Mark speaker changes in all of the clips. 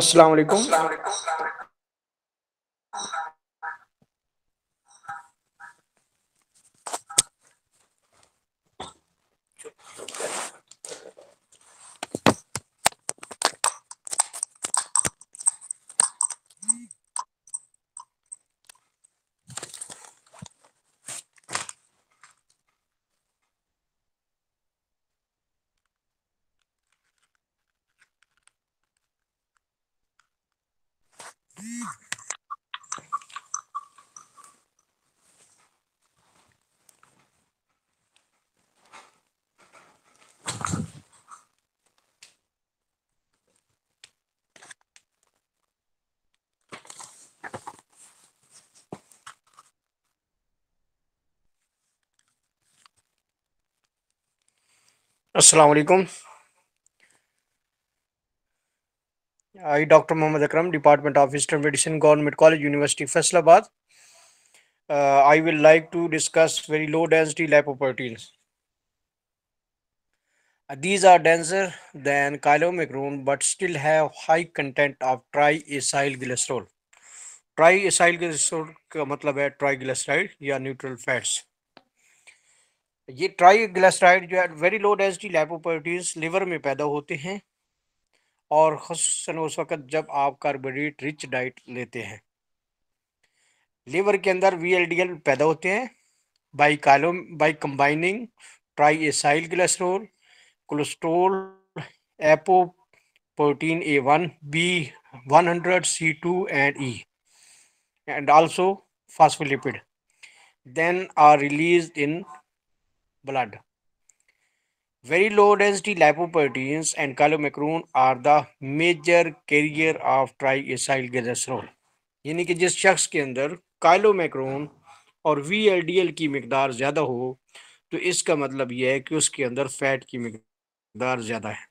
Speaker 1: अस्सलाम Assalamu alaikum. I, Dr. Muhammad Akram, Department of Eastern Medicine, Government College, University Faisalabad. Uh, I will like to discuss very low density lipoproteins. Uh, these are denser than chylomicron but still have high content of triacylglycerol. Triacylglycerol means triglyceride or neutral fats. ये triglyceride जो है very low density lipoproteins liver में पैदा होते हैं और खसूस उस वक्त जब आप कार्बोहाइड्रेट रिच डाइट लेते हैं लिवर के अंदर वी पैदा होते हैं बाई कालोम by combining triacylglycerol cholesterol apoprotein A one B one hundred C two and E and also phospholipid then are released in blood. Very low density lipoproteins and chylomicron are the major carrier of triacyl glycerol. यानी कि जिस शख्स के अंदर काइलोमेक्रोन और we की मकदार ज़्यादा हो तो इसका मतलब यह है कि उसके अंदर फैट की मकदार ज़्यादा है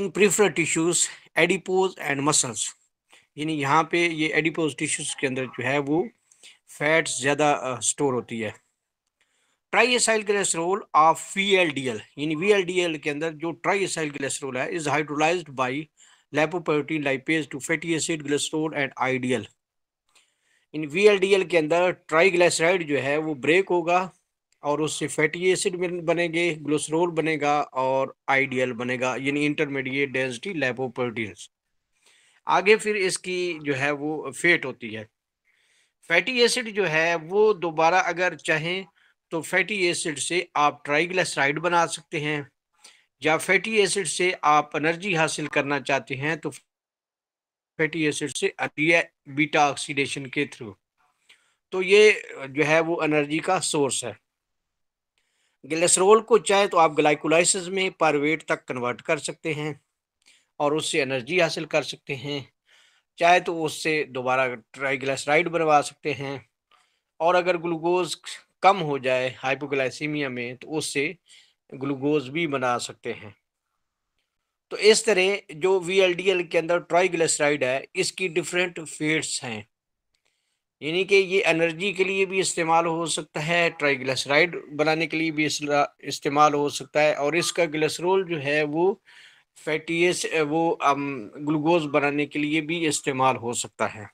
Speaker 1: in peripheral tissues adipose and muscles यानी यहाँ पे ये एडिपोज टिश्यूज के अंदर जो है वो फैट्स ज़्यादा स्टोर होती है triacyl cholesterol of V L D L यानी वी एल डी एल के अंदर जो ट्राईसाइल कोलेस्ट्रोल है is hydrolyse by lipoprotein lipase to fatty acid cholesterol and IDL in V L D L के अंदर ट्राईग्लिसराइड जो है वो ब्रेक होगा और उससे फैटी एसिड बनेंगे ग्लोसरोल बनेगा और आईडीएल बनेगा यानी इंटरमीडिएट डेंसिटी लेपोप्रोटीन्स आगे फिर इसकी जो है वो फेट होती है फैटी एसिड जो है वो दोबारा अगर चाहें तो फैटी एसिड से आप ट्राइग्लिसराइड बना सकते हैं या फैटी एसिड से आप एनर्जी हासिल करना चाहते हैं तो फैटी एसिड से बीटा ऑक्सीडेशन के थ्रू तो ये जो है वो एनर्जी का सोर्स है ग्लेसरोल को चाहे तो आप ग्लाइकोलाइसिस में पारवेट तक कन्वर्ट कर सकते हैं और उससे एनर्जी हासिल कर सकते हैं चाहे तो उससे दोबारा ट्राइग्लिसराइड बनवा सकते हैं और अगर ग्लूकोज कम हो जाए हाइपोग्लाइसीमिया में तो उससे ग्लूकोज भी बना सकते हैं तो इस तरह जो वी के अंदर ट्राइग्लिसराइड है इसकी डिफरेंट फेट्स हैं यानी कि ये एनर्जी के लिए भी इस्तेमाल हो सकता है ट्राइग्लिसराइड um, बनाने के लिए भी इस्तेमाल हो सकता है और इसका ग्लिसरोल जो है वो फैटीस वो ग्लूकोज बनाने के लिए भी इस्तेमाल हो सकता है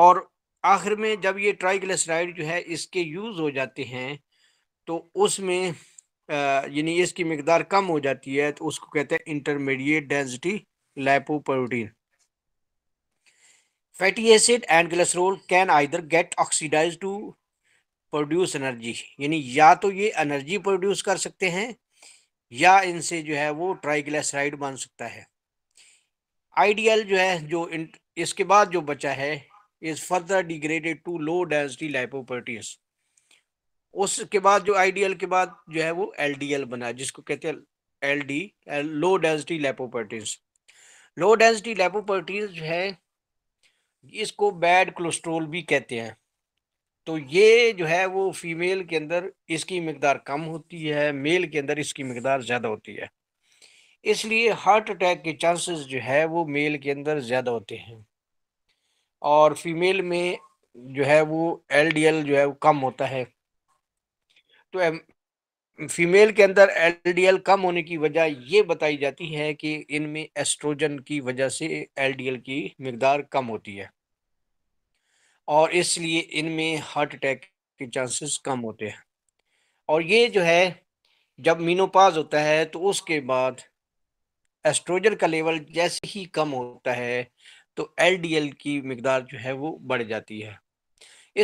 Speaker 1: और आखिर में जब ये ट्राइग्लिसराइड जो है इसके यूज़ हो जाते हैं तो उसमें यानी इसकी मकदार कम हो जाती है तो उसको कहते हैं intermediate density lipoprotein fatty acid and glycerol can either get oxidise to produce energy यानी या तो ये एनर्जी प्रोड्यूस कर सकते हैं या इनसे जो है वो ट्राइग्लिसराइड बन सकता है आइडियल जो है जो इसके बाद जो बचा है is further degraded to low density lipoproteins उसके बाद जो आईडीएल के बाद जो है वो एलडीएल बना जिसको कहते हैं L D low density lipoproteins low density lipoproteins जो है इसको बैड कोलेस्ट्रोल भी कहते हैं तो ये जो है वो फीमेल के अंदर इसकी मकदार कम होती है मेल के अंदर इसकी मकदार ज़्यादा होती है इसलिए हार्ट अटैक के चांसेस जो है वो मेल के अंदर ज़्यादा होते हैं और फीमेल में जो है वो एलडीएल जो है वो कम होता है तो फीमेल के अंदर एलडीएल कम होने की वजह ये बताई जाती है कि इनमें एस्ट्रोजन की वजह से एलडीएल की मकदार कम होती है और इसलिए इनमें हार्ट अटैक के चांसेस कम होते हैं और ये जो है जब मीनोपाज होता है तो उसके बाद एस्ट्रोजन का लेवल जैसे ही कम होता है तो एल की मकदार जो है वो बढ़ जाती है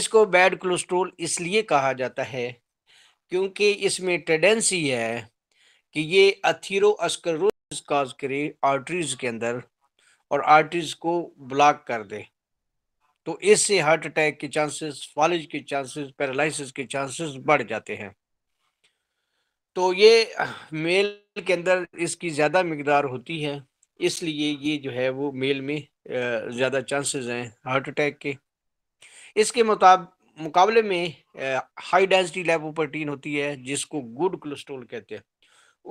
Speaker 1: इसको बैड कोलेस्ट्रोल इसलिए कहा जाता है क्योंकि इसमें टेंडेंसी है कि ये अथीरो काज करे आर्टरीज के अंदर और आर्टरीज को ब्लॉक कर दे तो इससे हार्ट अटैक के चांसेस फॉलिज के चांसेस पैरालिसिस के चांसेस बढ़ जाते हैं तो ये मेल के अंदर इसकी ज़्यादा मकदार होती है इसलिए ये जो है वो मेल में ज़्यादा चांसेस हैं हार्ट अटैक के इसके मुताब मुकाबले में हाई डेंसिटी लेपोप्रोटीन होती है जिसको गुड कोलेस्ट्रोल कहते हैं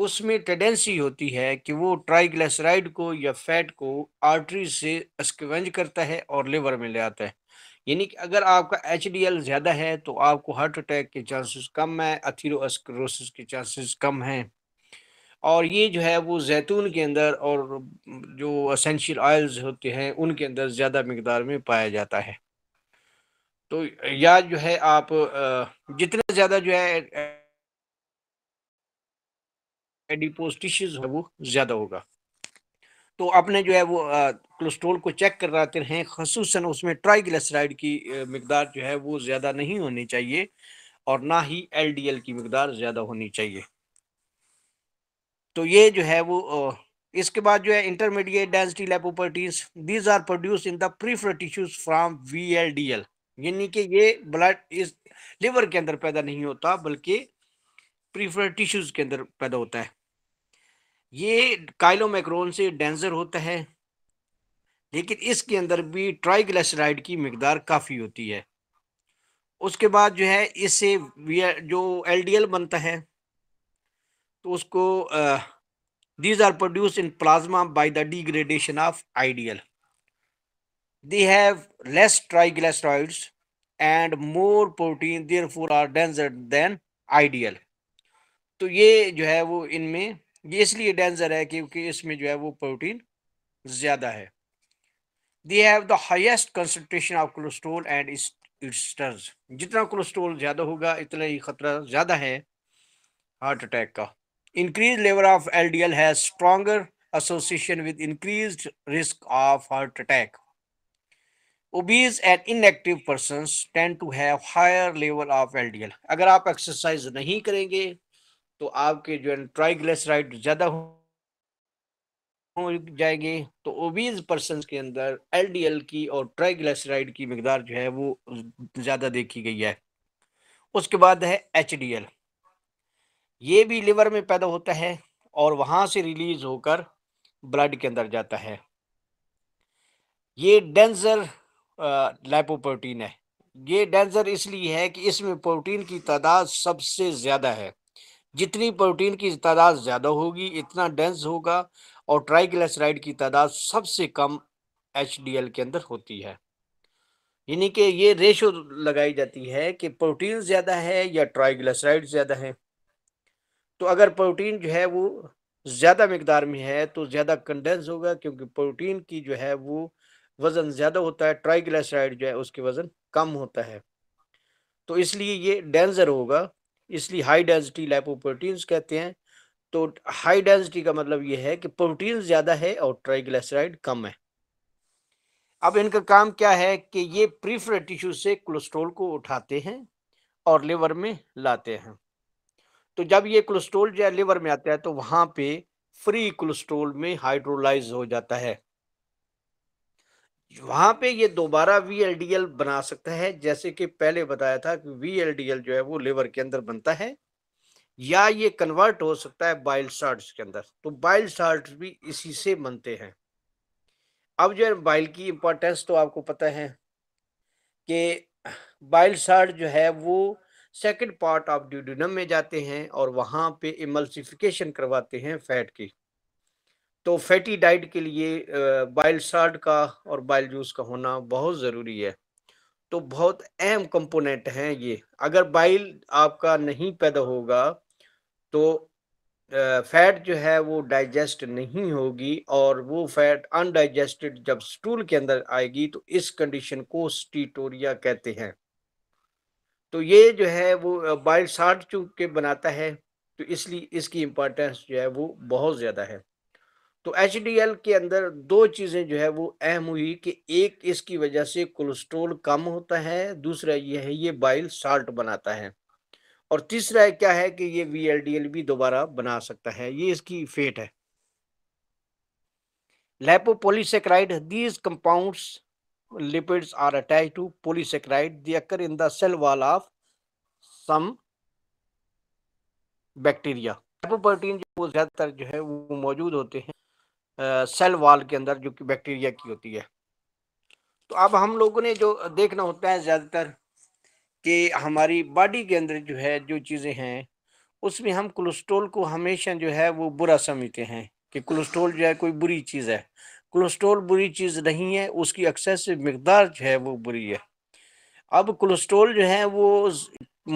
Speaker 1: उसमें टेंडेंसी होती है कि वो ट्राइग्लिसराइड को या फैट को आर्टरी से स्कवेंज करता है और लिवर में ले आता है यानी कि अगर आपका एच ज़्यादा है तो आपको हार्ट अटैक के चांसेस कम है अथीरोस्क्रोसिस के चांसेस कम हैं और ये जो है वो जैतून के अंदर और जो असेंशियल ऑयल्स होते हैं उनके अंदर ज़्यादा मकदार में पाया जाता है तो या जो है आप जितने ज़्यादा जो है है वो ज़्यादा होगा तो आपने जो है वो कोलेस्ट्रोल को चेक करवाते रहें खसूस उसमें ट्राइग्लिसराइड की मकदार जो है वो ज़्यादा नहीं होनी चाहिए और ना ही एल डी एल की मकदार ज़्यादा होनी चाहिए तो ये जो है वो इसके बाद जो है intermediate density lipoproteins these are produce in the peripheral tissues from V L D L यानी कि ये ब्लड इस लिवर के अंदर पैदा नहीं होता बल्कि प्रीफर टिश्यूज के अंदर पैदा होता है ये काइलोमेक्रोन से डेंजर होता है लेकिन इसके अंदर भी ट्राइग्लिसराइड की मकदार काफ़ी होती है उसके बाद जो है इससे जो एल बनता है तो उसको these are produce in plasma by the degradation of IDL they have less triglycerides and more protein therefore are danger than IDL तो ये जो है वो इनमें ये इसलिए डेंजर है क्योंकि इसमें जो है वो प्रोटीन ज्यादा है they have the highest concentration of cholesterol and जितना कोलेस्ट्रोल ज्यादा होगा इतना ही खतरा ज्यादा है हार्ट अटैक का Increased level of LDL has stronger association with increased risk of heart attack. Obese and inactive persons tend to have higher level of LDL. अगर आप एक्सरसाइज नहीं करेंगे तो आपके जो है ट्राइग्लिसराइड ज़्यादा हो जाएंगे तो ओबीज पर्सन के अंदर एलडीएल की और ट्राइग्लिसराइड की मकदार जो है वो ज़्यादा देखी गई है उसके बाद है एचडीएल ये भी लिवर में पैदा होता है और वहाँ से रिलीज होकर ब्लड के अंदर जाता है ये डेंजर लाइपोप्रोटीन है ये डेंजर इसलिए है कि इसमें प्रोटीन की तादाद सबसे ज़्यादा है जितनी प्रोटीन की तादाद ज़्यादा होगी इतना डेंस होगा और ट्राइग्लिसराइड की तादाद सबसे कम एच के अंदर होती है यानी कि ये रेशो लगाई जाती है कि प्रोटीन ज़्यादा है या ट्राइग्लिसराइड ज़्यादा है तो अगर प्रोटीन जो है वो ज़्यादा मकदार में है तो ज़्यादा कंडेंस होगा क्योंकि प्रोटीन की जो है वो वज़न ज़्यादा होता है ट्राइग्लाइसराइड जो है उसके वज़न कम होता है तो इसलिए ये डेंजर होगा इसलिए हाई डेंसिटी लाइपोप्रोटीन्स कहते हैं तो हाई डेंसिटी का मतलब ये है कि प्रोटीन ज़्यादा है और ट्राइग्लाइसराइड कम है अब इनका काम क्या है कि ये प्रीफर टिश्यू से कोलेस्ट्रोल को उठाते हैं और लिवर में लाते हैं तो जब ये कोलेस्ट्रोल जो है लिवर में आता है तो वहां पे फ्री कोलेस्ट्रोल में हाइड्रोलाइज हो जाता है वहां पे ये दोबारा वीएलडीएल बना सकता है जैसे कि पहले बताया था कि वीएलडीएल जो है वो लिवर के अंदर बनता है या ये कन्वर्ट हो सकता है बाइल साल्ट के अंदर तो बाइल साल्ट भी इसी से बनते हैं अब जो है बाइल की इंपॉर्टेंस तो आपको पता है कि बाइल साल्ट जो है वो सेकंड पार्ट ऑफ ड्यूडिनम में जाते हैं और वहाँ पे इमल्सिफिकेशन करवाते हैं फैट की तो फैटी डाइट के लिए बाइल साल्ट का और बाइल जूस का होना बहुत ज़रूरी है तो बहुत अहम कंपोनेंट हैं ये अगर बाइल आपका नहीं पैदा होगा तो फैट जो है वो डाइजेस्ट नहीं होगी और वो फैट अनडाइजेस्टेड जब स्टूल के अंदर आएगी तो इस कंडीशन को स्टीटोरिया कहते हैं तो ये जो है वो बाइल साठ चूक के बनाता है तो इसलिए इसकी इम्पोर्टेंस जो है वो बहुत ज़्यादा है तो एच के अंदर दो चीज़ें जो है वो अहम हुई कि एक इसकी वजह से कोलेस्ट्रोल कम होता है दूसरा ये है ये बाइल साल्ट बनाता है और तीसरा है क्या है कि ये वी भी दोबारा बना सकता है ये इसकी फेट है lipopolysaccharide these compounds lipids are attached to polysaccharide they occur in the cell wall of some bacteria lipoprotein जो वो ज़्यादातर जो है वो मौजूद होते हैं सेल वॉल के अंदर जो कि बैक्टीरिया की होती है तो अब हम लोगों ने जो देखना होता है ज़्यादातर कि हमारी बॉडी के अंदर जो है जो चीज़ें हैं उसमें हम कोलेस्ट्रोल को हमेशा जो है वो बुरा समझते हैं कि कोलेस्ट्रोल जो है कोई बुरी चीज़ है कोलेस्ट्रोल बुरी चीज़ नहीं है उसकी एक्सेसिव मकदार जो है वो बुरी है अब कोलेस्ट्रोल जो है वो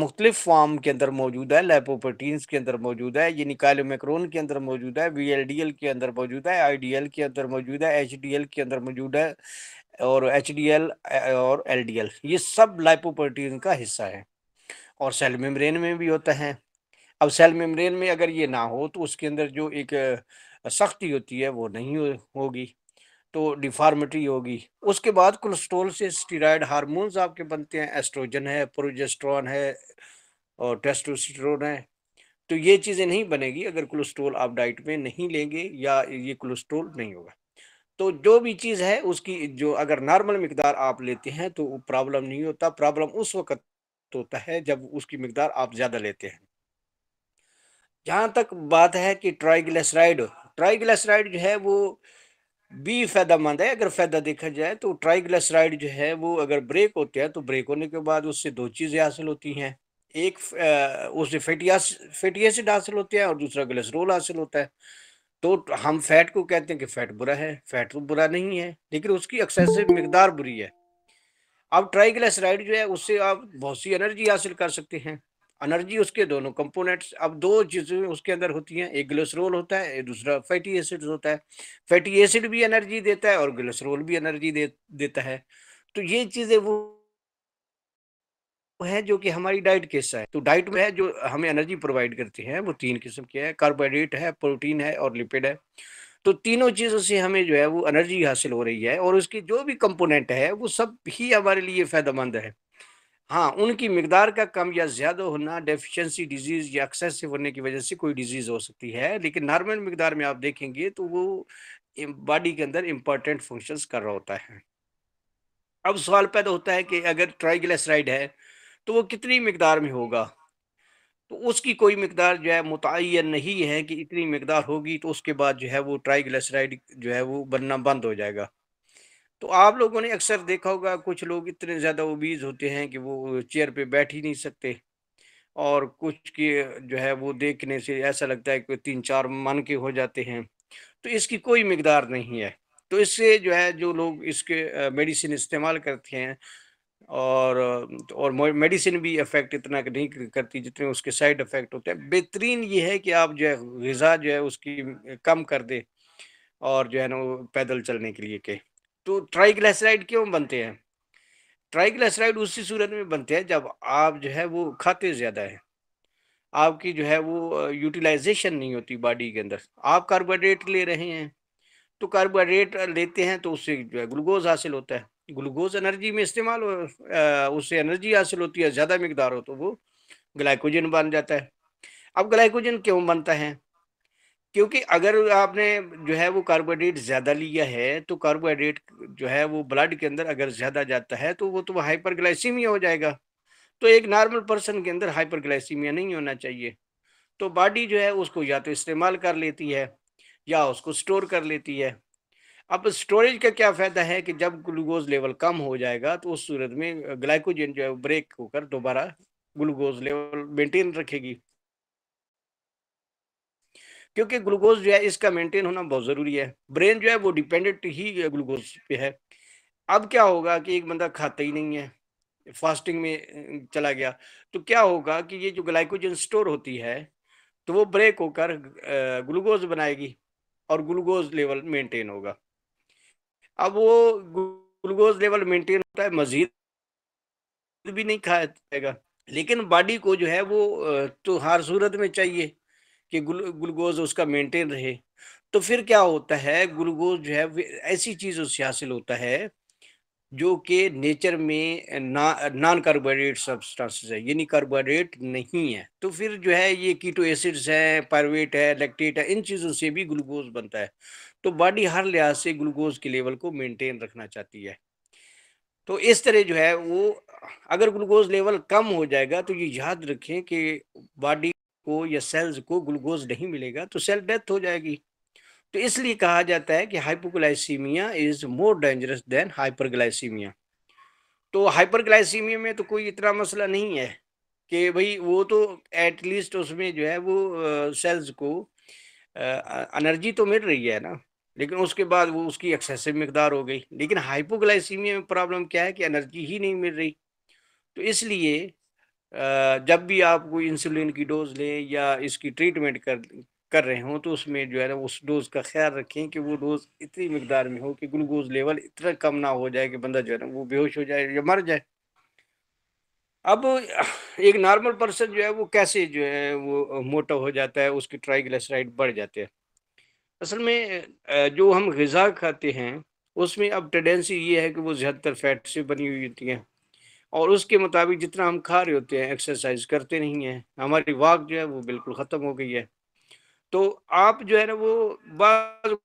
Speaker 1: मुख्तलिफ फार्म के अंदर मौजूद है लेपोप्रोटीन्स के अंदर मौजूद है ये कालोमेक्रोन के अंदर मौजूद है वी एल डी एल के अंदर मौजूद है आई डी एल के अंदर मौजूद है एच डी एल के अंदर मौजूद है और एच डी एल और एल डी एल ये सब लाइपोप्रोटीन का हिस्सा है और सेल मेम्ब्रेन में भी होता है अब सेल मेम्ब्रेन में अगर ये ना हो तो उसके अंदर जो एक सख्ती होती है वो नहीं होगी तो डिफार्मिटी होगी उसके बाद कोलेस्ट्रोल से स्टीराइड हार्मोन्स आपके बनते हैं एस्ट्रोजन है प्रोजेस्ट्रॉन है और टेस्टोस्टेरोन है तो ये चीज़ें नहीं बनेगी अगर कोलेस्ट्रोल आप डाइट में नहीं लेंगे या ये कोलेस्ट्रोल नहीं होगा तो जो भी चीज़ है उसकी जो अगर नॉर्मल मकदार आप लेते हैं तो प्रॉब्लम नहीं होता प्रॉब्लम उस वक्त होता है जब उसकी मकदार आप ज़्यादा लेते हैं जहाँ तक बात है कि ट्राइग्लिसराइड ट्राइग्लिसराइड जो है वो भी फायदा मंद है अगर फ़ायदा देखा जाए तो ट्राइग्लिसराइड जो है वो अगर ब्रेक होते हैं तो ब्रेक होने के बाद उससे दो चीज़ें हासिल होती हैं एक उससे फैटी एसिड हासिल होते हैं और दूसरा ग्लिसरोल हासिल होता है तो हम फैट को कहते हैं कि फैट बुरा है फैट तो बुरा नहीं है लेकिन उसकी एक्सेसिव मकदार बुरी है अब ट्राइग्लिसराइड जो है उससे आप बहुत सी एनर्जी हासिल कर सकते हैं एनर्जी उसके दोनों कंपोनेंट्स अब दो चीज़ें उसके अंदर होती हैं एक ग्लिसरोल होता है दूसरा फैटी एसिड होता है फैटी एसिड भी एनर्जी देता है और ग्लिसरोल भी एनर्जी दे, देता है तो ये चीज़ें वो है जो कि हमारी डाइट के हिस्सा है तो डाइट में है जो हमें एनर्जी प्रोवाइड करती है वो तीन किस्म के हैं कार्बोहाइड्रेट है प्रोटीन है और लिपिड है तो तीनों चीज़ों से हमें जो है वो एनर्जी हासिल हो रही है और उसकी जो भी कंपोनेंट है वो सब ही हमारे लिए फ़ायदेमंद है हाँ उनकी मकदार का कम या ज़्यादा होना डेफिशिएंसी डिजीज़ या एक्सेसिव होने की वजह से कोई डिजीज़ हो सकती है लेकिन नॉर्मल मकदार में आप देखेंगे तो वो बॉडी के अंदर इम्पॉर्टेंट फंक्शंस कर रहा होता है अब सवाल पैदा होता है कि अगर ट्राइग्लिसराइड है तो वो कितनी मकदार में होगा तो उसकी कोई मकदार जो है मुतन नहीं है कि इतनी मकदार होगी तो उसके बाद जो है वो ट्राइग्लिसराइड जो है वो बनना बंद हो जाएगा तो आप लोगों ने अक्सर देखा होगा कुछ लोग इतने ज़्यादा ओबीज होते हैं कि वो चेयर पे बैठ ही नहीं सकते और कुछ के जो है वो देखने से ऐसा लगता है कि तीन चार मन के हो जाते हैं तो इसकी कोई मकदार नहीं है तो इससे जो है जो लोग इसके मेडिसिन इस्तेमाल करते हैं और और मेडिसिन भी इफेक्ट इतना नहीं करती जितने उसके साइड इफेक्ट होते हैं बेहतरीन ये है कि आप जो है गज़ा जो है उसकी कम कर दे और जो है ना पैदल चलने के लिए के तो ट्राइग्लाइसराइड क्यों बनते हैं ट्राइग्लाइसराइड उसी सूरत में बनते हैं जब आप जो है वो खाते ज़्यादा है आपकी जो है वो यूटिलाइजेशन नहीं होती बॉडी के अंदर आप कार्बोहाइड्रेट ले रहे हैं तो कार्बोहाइड्रेट लेते हैं तो उससे जो है ग्लूकोज हासिल होता है ग्लूकोज एनर्जी में इस्तेमाल हो उससे एनर्जी हासिल होती है ज़्यादा मकदार हो तो वो ग्लाइकोजन बन जाता है अब ग्लाइकोजन क्यों बनता है क्योंकि अगर आपने जो है वो कार्बोहाइड्रेट ज़्यादा लिया है तो कार्बोहाइड्रेट जो है वो ब्लड के अंदर अगर ज़्यादा जाता है तो वो तो ग्लाइसीमिया हो जाएगा तो एक नॉर्मल पर्सन के अंदर ग्लाइसीमिया नहीं होना चाहिए तो बॉडी जो है उसको या तो इस्तेमाल कर लेती है या उसको स्टोर कर लेती है अब स्टोरेज का क्या फ़ायदा है कि जब ग्लूकोज लेवल कम हो जाएगा तो उस सूरत में ग्लाइकोजन जो है ब्रेक होकर दोबारा ग्लूकोज लेवल मेंटेन रखेगी क्योंकि ग्लूकोज जो है इसका मेंटेन होना बहुत ज़रूरी है ब्रेन जो है वो डिपेंडेंट ही ग्लूकोज पे है अब क्या होगा कि एक बंदा खाता ही नहीं है फास्टिंग में चला गया तो क्या होगा कि ये जो ग्लाइकोजन स्टोर होती है तो वो ब्रेक होकर ग्लूकोज बनाएगी और ग्लूकोज लेवल मेंटेन होगा अब वो ग्लूकोज लेवल मेंटेन होता है मजीद भी नहीं खाया जाएगा लेकिन बॉडी को जो है वो तो हर सूरत में चाहिए कि ग्लूकोज उसका मेंटेन रहे तो फिर क्या होता है ग्लूकोज जो है ऐसी चीज़ उससे हासिल होता है जो कि नेचर में ना नॉन कार्बोहाइड्रेट सब्सटेंसेस है यानी कार्बोहाइड्रेट नहीं है तो फिर जो है ये कीटो एसिड्स हैं पारवेट है लैक्टेट है इन चीज़ों से भी ग्लूकोज बनता है तो बॉडी हर लिहाज से ग्लूकोज के लेवल को मेंटेन रखना चाहती है तो इस तरह जो है वो अगर ग्लूकोज लेवल कम हो जाएगा तो ये याद रखें कि बॉडी को या सेल्स को ग्लूकोज नहीं मिलेगा तो सेल डेथ हो जाएगी तो इसलिए कहा जाता है कि hypoglycaemia is more dangerous than hyperglycaemia तो हाइपरग्लाइसीमिया में तो कोई इतना मसला नहीं है कि भाई वो तो एटलीस्ट उसमें जो है वो सेल्स को एनर्जी तो मिल रही है ना लेकिन उसके बाद वो उसकी एक्सेसिव मकदार हो गई लेकिन हाइपोग्लाइसीमिया में प्रॉब्लम क्या है कि एनर्जी ही नहीं मिल रही तो इसलिए जब भी आप कोई इंसुलिन की डोज लें या इसकी ट्रीटमेंट कर कर रहे हों तो उसमें जो है ना उस डोज़ का ख्याल रखें कि वो डोज़ इतनी मकदार में हो कि ग्लूकोज लेवल इतना कम ना हो जाए कि बंदा जो है ना वो बेहोश हो जाए या मर जाए अब एक नॉर्मल पर्सन जो है वो कैसे जो है वो मोटा हो जाता है उसकी ट्राइग्लिसराइड बढ़ जाते हैं असल में जो हम गज़ा खाते हैं उसमें अब टेंडेंसी ये है कि वो ज़्यादातर फैट से बनी हुई होती हैं और उसके मुताबिक जितना हम खा रहे होते हैं एक्सरसाइज करते नहीं हैं हमारी वाक जो है वो बिल्कुल ख़त्म हो गई है तो आप जो है ना वो बात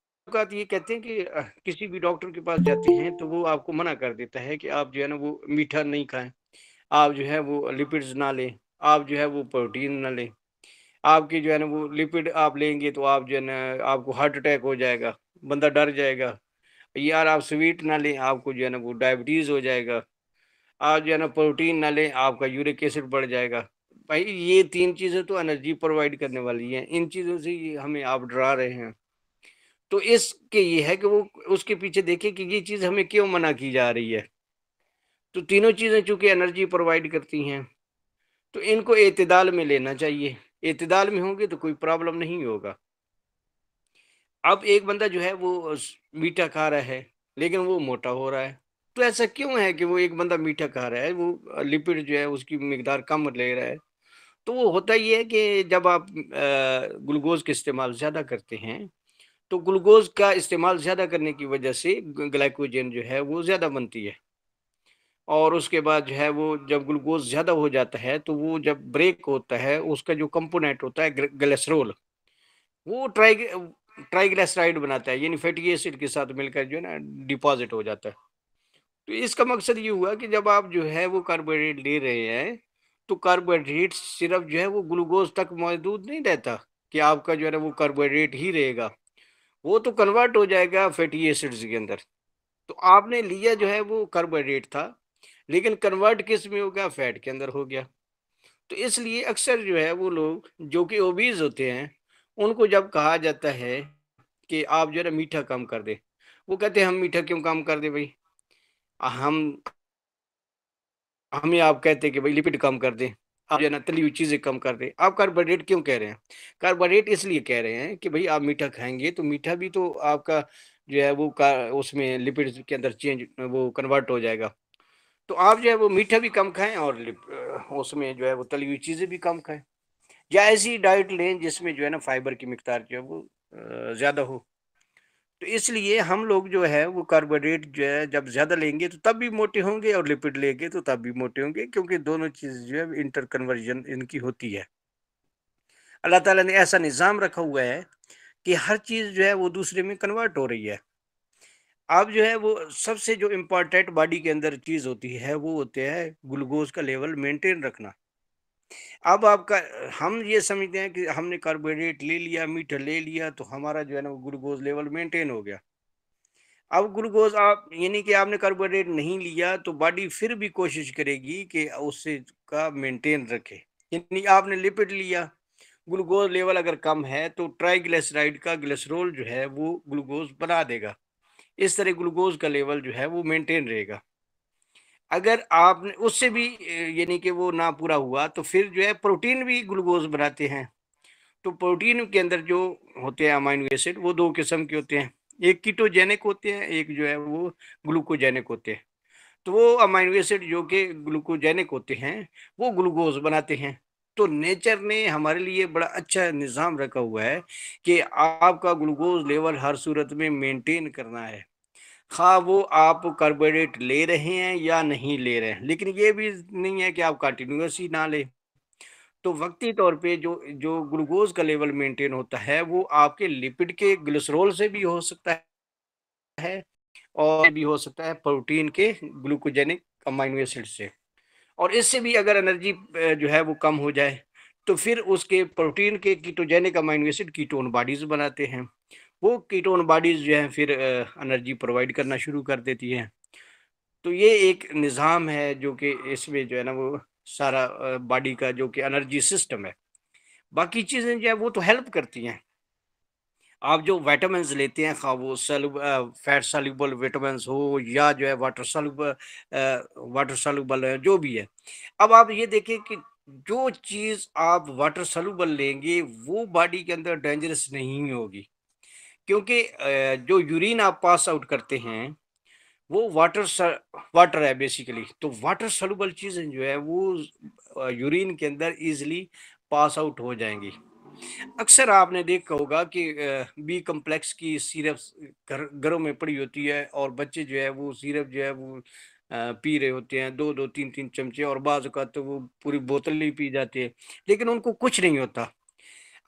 Speaker 1: ये कहते हैं कि किसी भी डॉक्टर के पास जाते हैं तो वो आपको मना कर देता है कि आप जो है ना वो मीठा नहीं खाएं आप जो है वो लिपिड्स ना लें आप जो है वो प्रोटीन ना लें आपके जो है ना वो लिपिड आप लेंगे तो आप जो है ना आपको हार्ट अटैक हो जाएगा बंदा डर जाएगा यार आप स्वीट ना लें आपको जो है ना वो डायबिटीज़ हो जाएगा आप जो है ना प्रोटीन ना लें आपका यूरिक एसिड बढ़ जाएगा भाई ये तीन चीज़ें तो एनर्जी प्रोवाइड करने वाली हैं इन चीज़ों से हमें आप डरा रहे हैं तो इसके ये है कि वो उसके पीछे देखे कि ये चीज़ हमें क्यों मना की जा रही है तो तीनों चीज़ें चूँकि एनर्जी प्रोवाइड करती हैं तो इनको एतदाल में लेना चाहिए एतदाल में होंगे तो कोई प्रॉब्लम नहीं होगा अब एक बंदा जो है वो मीठा खा रहा है लेकिन वो मोटा हो रहा है तो ऐसा क्यों है कि वो एक बंदा मीठा खा रहा है वो लिपिड जो है उसकी मकदार कम ले रहा है तो वो होता ये है कि जब आप ग्लूकोज का इस्तेमाल ज़्यादा करते हैं तो ग्लूकोज का इस्तेमाल ज़्यादा करने की वजह से ग्लाइकोजन जो है वो ज़्यादा बनती है और उसके बाद जो है वो जब ग्लूकोज ज़्यादा हो जाता है तो वो जब ब्रेक होता है उसका जो कंपोनेंट होता है ग्लेसरोल वो ट्राइग ट्राइग्लेसराइड बनाता है यानी फैटी एसिड के साथ मिलकर जो है ना डिपॉजिट हो जाता है तो इसका मकसद ये हुआ कि जब आप जो है वो कार्बोहाइड्रेट ले रहे हैं तो कार्बोहाइड्रेट सिर्फ जो है वो ग्लूकोज तक मौजूद नहीं रहता कि आपका जो है ना वो कार्बोहाइड्रेट ही रहेगा वो तो कन्वर्ट हो जाएगा फैटी एसिड्स के अंदर तो आपने लिया जो है वो कार्बोहाइड्रेट था लेकिन कन्वर्ट किस में हो गया फैट के अंदर हो गया तो इसलिए अक्सर जो है वो लोग जो कि ओबीज होते हैं उनको जब कहा जाता है कि आप जो है मीठा कम कर दें वो कहते हैं हम मीठा क्यों कम कर दें भाई हम हमें आप कहते हैं कि भाई लिपिड कम कर दें आप जो है ना तली हुई चीज़ें कम कर दें आप कार्बोहाइड्रेट क्यों कह रहे हैं कार्बोहाइड्रेट इसलिए कह रहे हैं कि भाई आप मीठा खाएंगे तो मीठा भी तो आपका जो है वो का उसमें लिपिड के अंदर चेंज वो कन्वर्ट हो जाएगा तो आप जो है वो मीठा भी कम खाएं और उसमें जो है वो तली हुई चीज़ें भी कम खाएं या ऐसी डाइट लें जिसमें जो है ना फाइबर की मकदार जो है वो ज़्यादा हो तो इसलिए हम लोग जो है वो कार्बोहाइड्रेट जो है जब ज़्यादा लेंगे तो तब भी मोटे होंगे और लिपिड लेंगे तो तब भी मोटे होंगे क्योंकि दोनों चीज़ जो है इंटर कन्वर्जन इनकी होती है अल्लाह ताला ने ऐसा निज़ाम रखा हुआ है कि हर चीज़ जो है वो दूसरे में कन्वर्ट हो रही है अब जो है वो सबसे जो इम्पोर्टेंट बॉडी के अंदर चीज़ होती है वो होते हैं ग्लूकोज का लेवल मेंटेन रखना अब आपका हम ये समझते हैं कि हमने कार्बोहाइड्रेट ले लिया मीठा ले लिया तो हमारा जो है ना वो ग्लूकोज लेवल मेंटेन हो गया अब ग्लूकोज आप यानी कि आपने कार्बोहाइड्रेट नहीं लिया तो बॉडी फिर भी कोशिश करेगी कि उससे का मेंटेन रखे यानी आपने लिपिड लिया ग्लूकोज लेवल अगर कम है तो ट्राईग्लिसराइड का ग्लिसरोल जो है वो ग्लूकोज बना देगा इस तरह ग्लूकोज का लेवल जो है वो मेंटेन रहेगा अगर आपने उससे भी यानी कि वो ना पूरा हुआ तो फिर जो है प्रोटीन भी ग्लूकोज बनाते हैं तो प्रोटीन के अंदर जो होते हैं अमाइनो एसिड वो दो किस्म के होते हैं एक कीटोजेनिक होते हैं एक जो है वो ग्लूकोजेनिक होते हैं तो वो अमाइनो एसिड जो कि ग्लूकोजेनिक होते हैं वो ग्लूकोज बनाते हैं तो नेचर ने हमारे लिए बड़ा अच्छा निज़ाम रखा हुआ है कि आपका ग्लूकोज लेवल हर सूरत में मेंटेन करना है खा हाँ, वो आप कार्बोहाइड्रेट ले रहे हैं या नहीं ले रहे हैं लेकिन ये भी नहीं है कि आप कंटिन्यूस ही ना लें तो वक्ती तौर पे जो जो ग्लूकोज का लेवल मेंटेन होता है वो आपके लिपिड के ग्लिसरॉल से भी हो सकता है और भी हो सकता है प्रोटीन के ग्लूकोजेनिक अमाइनो एसिड से और इससे भी अगर एनर्जी जो है वो कम हो जाए तो फिर उसके प्रोटीन के ketogenic amino acid ketone bodies बनाते हैं वो कीटोन बॉडीज़ जो है फिर एनर्जी प्रोवाइड करना शुरू कर देती हैं तो ये एक निज़ाम है जो कि इसमें जो है ना वो सारा बॉडी का जो कि एनर्जी सिस्टम है बाकी चीज़ें जो है वो तो हेल्प करती हैं आप जो वाइटामस लेते हैं खा वो सलूब फैट सलूबल विटामिन हो या जो है वाटर सेल्यूबल वाटर सलूबल जो भी है अब आप ये देखें कि जो चीज़ आप वाटर सेल्यूबल लेंगे वो बॉडी के अंदर डेंजरस नहीं होगी क्योंकि जो यूरिन आप पास आउट करते हैं वो वाटर सर, वाटर है बेसिकली तो वाटर सलूबल चीज़ें जो है वो यूरिन के अंदर ईजिली पास आउट हो जाएंगी अक्सर आपने देखा होगा कि बी कम्प्लेक्स की सिरप घर घरों में पड़ी होती है और बच्चे जो है वो सिरप जो है वो पी रहे होते हैं दो दो तीन तीन चमचे और बाज का तो वो पूरी बोतल ही पी जाती है लेकिन उनको कुछ नहीं होता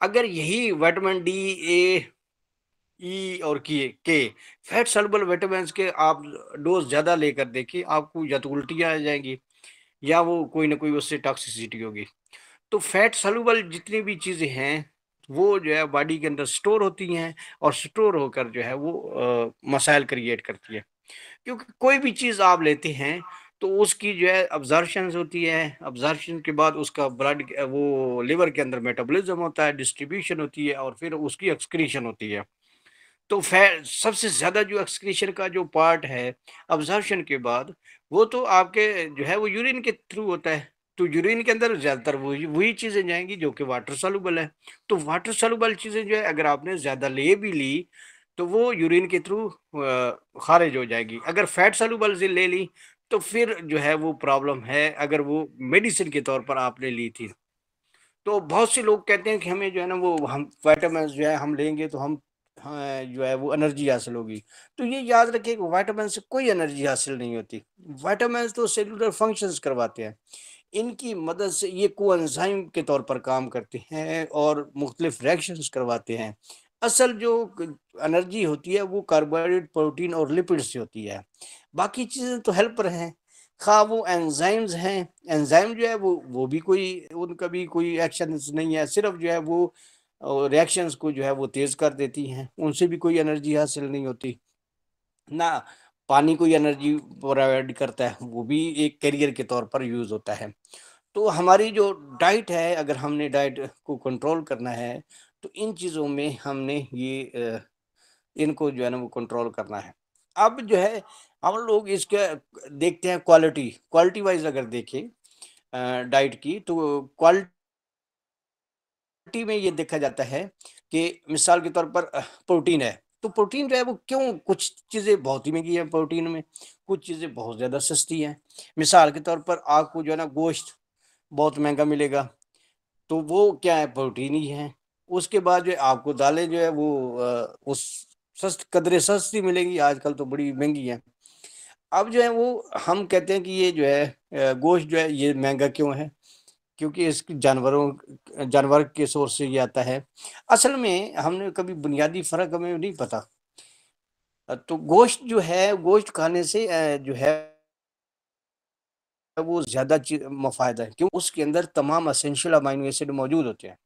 Speaker 1: अगर यही वाइटमिन डी ए ई और किए के फैट सलबल विटामिन के आप डोज ज़्यादा लेकर देखिए आपको या तो उल्टियाँ आ जाएंगी या वो कोई ना कोई उससे टॉक्सिसिटी होगी तो फैट सलूबल जितनी भी चीज़ें हैं वो जो है बॉडी के अंदर स्टोर होती हैं और स्टोर होकर जो है वो मसाइल क्रिएट करती है क्योंकि कोई भी चीज़ आप लेते हैं तो उसकी जो है ऑब्जर्वेशन होती है ऑब्जर्वेशन के बाद उसका ब्लड वो लिवर के अंदर मेटाबॉलिज्म होता है डिस्ट्रीब्यूशन होती है और फिर उसकी एक्सक्रीशन होती है तो सबसे ज़्यादा जो एक्सक्रीशन का जो पार्ट है ऑब्जर्वेशन के बाद वो तो आपके जो है वो यूरिन के थ्रू होता है तो यूरिन के अंदर ज़्यादातर वही वही चीज़ें जाएंगी जो कि वाटर सोलूबल है तो वाटर सलूबल चीज़ें जो है अगर आपने ज़्यादा ले भी ली तो वो यूरिन के थ्रू खारिज हो जाएगी अगर फैट सलूबल ले ली तो फिर जो है वो प्रॉब्लम है अगर वो मेडिसिन के तौर पर आपने ली थी तो बहुत से लोग कहते हैं कि हमें जो है ना वो हम वाइटामिन जो है हम लेंगे तो हम हाँ, जो है वो एनर्जी हासिल होगी तो ये याद रखिए कि वाइटामिन से कोई एनर्जी हासिल नहीं होती वाइटामिन तो सेलुलर फंक्शंस करवाते हैं इनकी मदद से ये कोएंजाइम के तौर पर काम करते हैं और मुख्तलिफ रिएक्शंस करवाते हैं असल जो एनर्जी होती है वो कार्बोहाइड्रेट प्रोटीन और लिपिड से होती है बाकी चीज़ें तो हेल्पर हैं खा हाँ, वो एंजाइम्स हैं एंजाइम जो है वो वो भी कोई उनका भी कोई एक्शन नहीं है सिर्फ जो है वो रिएक्शंस को जो है वो तेज़ कर देती हैं उनसे भी कोई एनर्जी हासिल नहीं होती ना पानी कोई एनर्जी प्रोवाइड करता है वो भी एक करियर के तौर पर यूज़ होता है तो हमारी जो डाइट है अगर हमने डाइट को कंट्रोल करना है तो इन चीज़ों में हमने ये इनको जो है ना वो कंट्रोल करना है अब जो है हम लोग इसके देखते हैं क्वालिटी क्वालिटी वाइज अगर देखें डाइट की तो क्वालिटी क्वालिटी में ये देखा जाता है कि मिसाल के तौर पर प्रोटीन है तो प्रोटीन जो है वो क्यों कुछ चीज़ें बहुत ही महंगी हैं प्रोटीन में कुछ चीज़ें बहुत ज़्यादा सस्ती हैं मिसाल के तौर पर आपको जो है ना गोश्त बहुत महंगा मिलेगा तो वो क्या है प्रोटीन ही है उसके बाद जो है आपको दालें जो है वो उस सस्त कदरे सस्ती मिलेंगी आजकल तो बड़ी महंगी है अब जो है वो हम कहते हैं कि ये जो है गोश्त जो है ये महंगा क्यों है क्योंकि इस जानवरों जानवर के सोर्स से ये आता है असल में हमने कभी बुनियादी फर्क हमें नहीं पता तो गोश्त जो है गोश्त खाने से जो है वो ज़्यादा मफायदा है क्यों उसके अंदर तमाम असेंशियल अमाइनो एसिड मौजूद होते हैं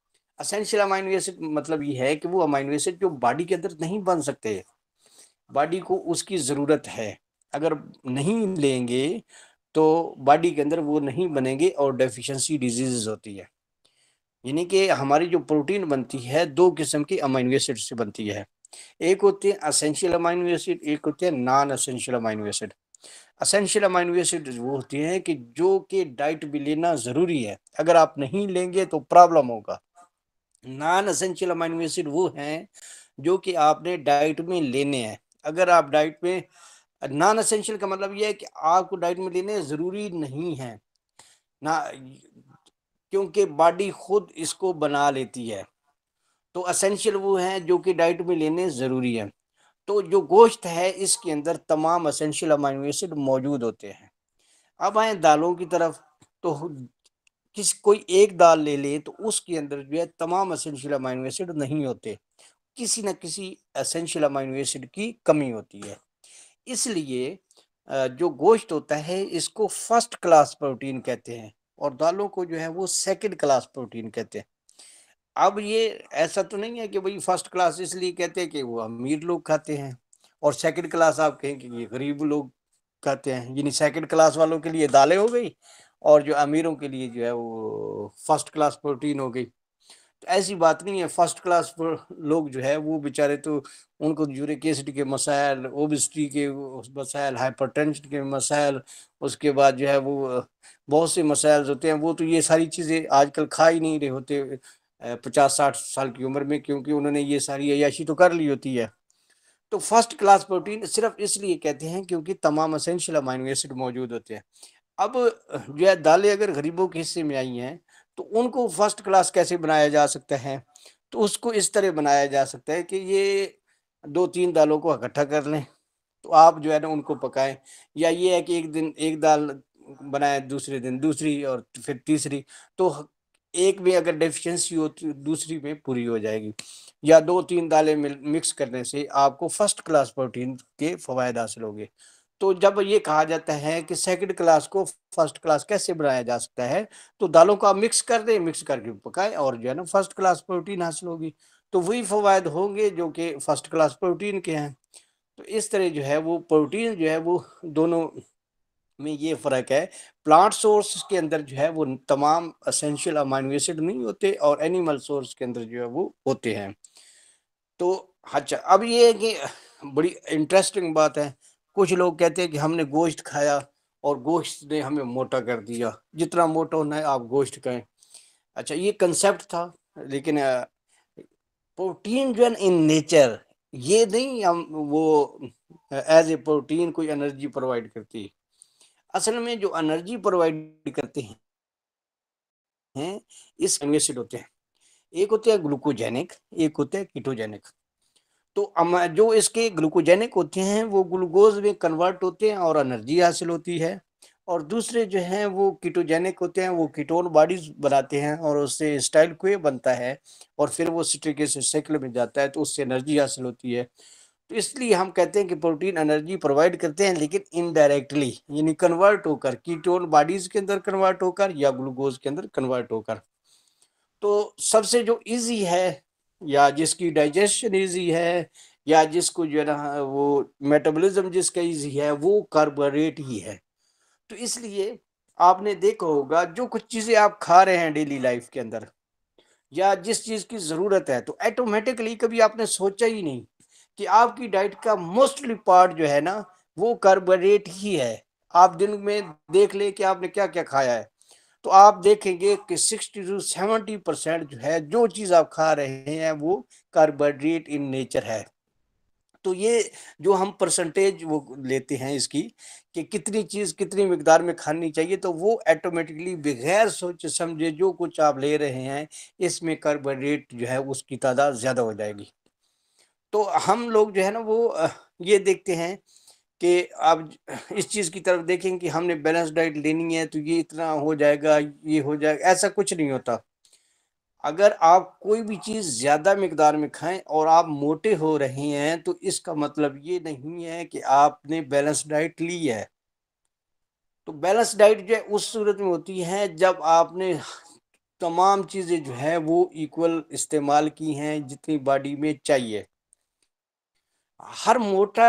Speaker 1: असेंशियल अमाइनो एसिड मतलब ये है कि वो अमाइनो एसिड जो बॉडी के अंदर नहीं बन सकते बॉडी को उसकी ज़रूरत है अगर नहीं लेंगे तो बॉडी के अंदर वो नहीं बनेंगे और डेफिशिएंसी डिजीज होती है यानी कि हमारी जो प्रोटीन बनती है दो किस्म की अमाइनो एसिड से बनती है एक होती है असेंशियल अमाइनो एसिड एक होती है non essential amino acid essential amino acid वो होती हैं कि जो कि डाइट भी लेना ज़रूरी है अगर आप नहीं लेंगे तो प्रॉब्लम होगा नॉन असेंशियल अमाइनो एसिड वो हैं जो कि आपने डाइट में लेने हैं अगर आप डाइट में नॉन असेंशियल का मतलब यह है कि आपको डाइट में लेने ज़रूरी नहीं है ना क्योंकि बॉडी खुद इसको बना लेती है तो असेंशियल वो है जो कि डाइट में लेने ज़रूरी है तो जो गोश्त है इसके अंदर तमाम असेंशियल अमाइनो एसिड मौजूद होते हैं अब आए दालों की तरफ तो किस कोई एक दाल ले ले तो उसके अंदर जो है तमाम असेंशियल अमाइनो एसिड नहीं होते किसी न किसी असेंशियल अमाइनो एसिड की कमी होती है इसलिए जो गोश्त होता है इसको फर्स्ट क्लास प्रोटीन कहते हैं और दालों को जो है वो सेकंड क्लास प्रोटीन कहते हैं अब ये ऐसा तो नहीं है कि भाई फर्स्ट क्लास इसलिए कहते हैं कि वो अमीर लोग खाते हैं और सेकंड क्लास आप कहें कि ये गरीब लोग खाते हैं यानी सेकंड क्लास वालों के लिए दालें हो गई और जो अमीरों के लिए जो है वो फर्स्ट क्लास प्रोटीन हो गई ऐसी बात नहीं है फर्स्ट क्लास पर लोग जो है वो बेचारे तो उनको यूरिक एसिड के मसाइल ओबिसिटी के मसाइल हाइपरटेंशन के मसाइल उसके बाद जो है वो बहुत से मसाइल होते हैं वो तो ये सारी चीज़ें आजकल खा ही नहीं रहे होते पचास साठ साल की उम्र में क्योंकि उन्होंने ये सारी अयाशी तो कर ली होती है तो फर्स्ट क्लास प्रोटीन सिर्फ इसलिए कहते हैं क्योंकि तमाम असेंशियल अमाइनो एसिड मौजूद होते हैं अब जो है दालें अगर गरीबों के हिस्से में आई हैं तो उनको फर्स्ट क्लास कैसे बनाया जा सकता है तो उसको इस तरह बनाया जा सकता है कि ये दो तीन दालों को इकट्ठा कर लें तो आप जो है ना उनको पकाएं या ये है कि एक दिन एक दाल बनाए दूसरे दिन दूसरी और फिर तीसरी तो एक में अगर डेफिशिएंसी हो तो दूसरी में पूरी हो जाएगी या दो तीन दालें मिक्स करने से आपको फर्स्ट क्लास प्रोटीन के फवायद हासिल होंगे तो जब ये कहा जाता है कि सेकंड क्लास को फर्स्ट क्लास कैसे बनाया जा सकता है तो दालों को आप मिक्स कर दें मिक्स करके पकाएं और जो है ना फर्स्ट क्लास प्रोटीन हासिल होगी तो वही फवायद होंगे जो कि फर्स्ट क्लास प्रोटीन के हैं तो इस तरह जो है वो प्रोटीन जो है वो दोनों में ये फ़र्क है प्लांट सोर्स के अंदर जो है वो तमाम असेंशियल अमाइनो एसिड नहीं होते और एनिमल सोर्स के अंदर जो है वो होते हैं तो अच्छा अब ये है कि बड़ी इंटरेस्टिंग बात है कुछ लोग कहते हैं कि हमने गोश्त खाया और गोश्त ने हमें मोटा कर दिया जितना मोटा होना है आप गोश्त कहें अच्छा ये कंसेप्ट था लेकिन प्रोटीन जो है इन नेचर ये नहीं हम वो एज ए प्रोटीन कोई एनर्जी प्रोवाइड करती है असल में जो एनर्जी प्रोवाइड करते हैं हैं इस एसिड होते हैं एक होते हैं ग्लूकोजेनिक एक होते हैं कीटोजेनिक तो जो इसके ग्लूकोजेनिक होते हैं वो ग्लूकोज में कन्वर्ट होते हैं और एनर्जी हासिल होती है और दूसरे जो हैं वो कीटोजेनिक होते हैं वो कीटोन बॉडीज बनाते हैं और उससे स्टाइल कोए बनता है और फिर वो सिट्रिक एसिड साइकिल में जाता है तो उससे एनर्जी हासिल होती है तो इसलिए हम कहते हैं कि प्रोटीन एनर्जी प्रोवाइड करते हैं लेकिन इनडायरेक्टली यानी कन्वर्ट होकर कीटोन बॉडीज के अंदर कन्वर्ट होकर या ग्लूकोज के अंदर कन्वर्ट होकर तो सबसे जो इजी है या जिसकी डाइजेशन ईजी है या जिसको जो है ना वो मेटाबॉलिज्म जिसका ईजी है वो कार्बोरेट ही है तो इसलिए आपने देखा होगा जो कुछ चीज़ें आप खा रहे हैं डेली लाइफ के अंदर या जिस चीज़ की ज़रूरत है तो ऐटोमेटिकली कभी आपने सोचा ही नहीं कि आपकी डाइट का मोस्टली पार्ट जो है ना वो कार्बोरेट ही है आप दिन में देख ले कि आपने क्या क्या खाया है तो आप देखेंगे कि 60 टू 70 परसेंट जो है जो चीज़ आप खा रहे हैं वो कार्बोहाइड्रेट इन नेचर है तो ये जो हम परसेंटेज वो लेते हैं इसकी कि कितनी चीज़ कितनी मकदार में खानी चाहिए तो वो ऐटोमेटिकली बगैर सोचे समझे जो कुछ आप ले रहे हैं इसमें कार्बोहाइड्रेट जो है उसकी तादाद ज़्यादा हो जाएगी तो हम लोग जो है ना वो ये देखते हैं कि आप इस चीज़ की तरफ देखें कि हमने बैलेंस डाइट लेनी है तो ये इतना हो जाएगा ये हो जाएगा ऐसा कुछ नहीं होता अगर आप कोई भी चीज़ ज़्यादा मकदार में खाएं और आप मोटे हो रहे हैं तो इसका मतलब ये नहीं है कि आपने बैलेंस डाइट ली है तो बैलेंस डाइट जो है उस सूरत में होती है जब आपने तमाम चीज़ें जो है वो इक्वल इस्तेमाल की हैं जितनी बॉडी में चाहिए हर मोटा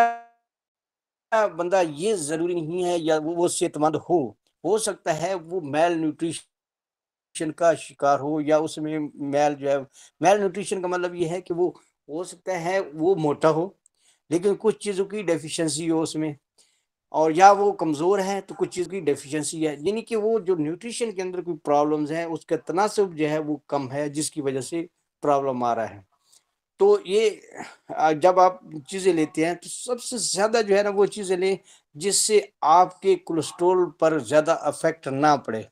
Speaker 1: बंदा ये जरूरी नहीं है या वो सेहतमंद हो हो सकता है वो मेल न्यूट्रिशन का शिकार हो या उसमें मेल जो है मेल न्यूट्रिशन का मतलब ये है कि वो हो सकता है वो मोटा हो लेकिन कुछ चीज़ों की डेफिशिएंसी हो उसमें और या वो कमज़ोर है तो कुछ चीज़ की डेफिशिएंसी है यानी कि वो जो न्यूट्रिशन के अंदर कोई प्रॉब्लम्स हैं उसका तनासब जो है वो कम है जिसकी वजह से प्रॉब्लम आ रहा है तो ये जब आप चीज़ें लेते हैं तो सबसे ज़्यादा जो है ना वो चीज़ें लें जिससे आपके कोलेस्ट्रोल पर ज़्यादा अफेक्ट ना पड़े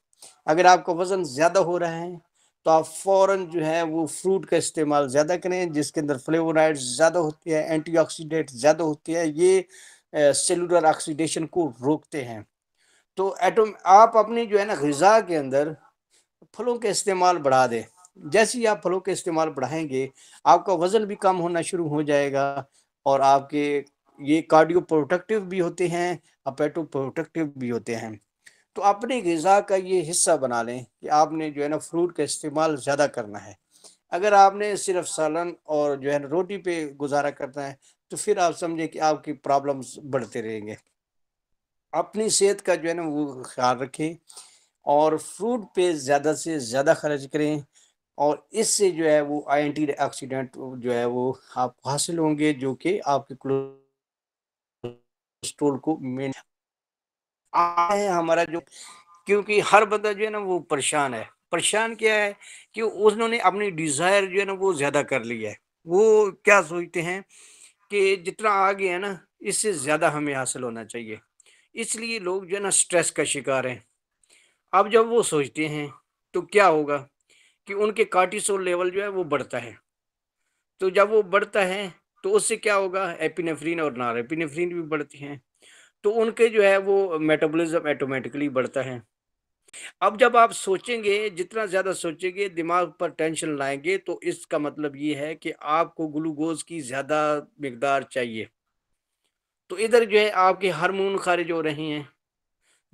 Speaker 1: अगर आपका वज़न ज़्यादा हो रहा है तो आप फ़ौर जो है वो फ्रूट का इस्तेमाल ज़्यादा करें जिसके अंदर फ्लेवोनाइड ज़्यादा होती है एंटीऑक्सीडेंट ज़्यादा होती है ये सेलुलर ऑक्सीडेशन को रोकते हैं तो एटम आप अपनी जो है ना गज़ा के अंदर फलों का इस्तेमाल बढ़ा दें जैसे ही आप फलों के इस्तेमाल बढ़ाएंगे आपका वजन भी कम होना शुरू हो जाएगा और आपके ये कार्डियो प्रोटेक्टिव भी होते हैं अपेटो प्रोटेक्टिव भी होते हैं तो अपनी गज़ा का ये हिस्सा बना लें कि आपने जो है ना फ्रूट का इस्तेमाल ज़्यादा करना है अगर आपने सिर्फ सालन और जो है ना रोटी पे गुजारा करना है तो फिर आप समझें कि आपकी प्रॉब्लम्स बढ़ते रहेंगे अपनी सेहत का जो है ना वो ख्याल रखें और फ्रूट पे ज़्यादा से ज़्यादा खर्च करें और इससे जो है वो एंटी ऑक्सीडेंट जो है वो आप हासिल होंगे जो कि आपके कोलेस्ट्रोल को मेन है हमारा जो क्योंकि हर बंदा जो है ना वो परेशान है परेशान क्या है कि उन्होंने अपनी डिज़ायर जो है ना वो ज़्यादा कर ली है वो क्या सोचते हैं कि जितना आगे है ना इससे ज़्यादा हमें हासिल होना चाहिए इसलिए लोग जो है ना स्ट्रेस का शिकार हैं अब जब वो सोचते हैं तो क्या होगा कि उनके कार्टिसोल लेवल जो है वो बढ़ता है तो जब वो बढ़ता है तो उससे क्या होगा एपिनेफ्रीन और नार एपिनेफ्रीन भी बढ़ती हैं तो उनके जो है वो मेटाबॉलिज्म ऑटोमेटिकली बढ़ता है अब जब आप सोचेंगे जितना ज़्यादा सोचेंगे दिमाग पर टेंशन लाएंगे तो इसका मतलब ये है कि आपको ग्लूकोज की ज़्यादा मकदार चाहिए तो इधर जो है आपके हार्मोन खारिज हो रहे हैं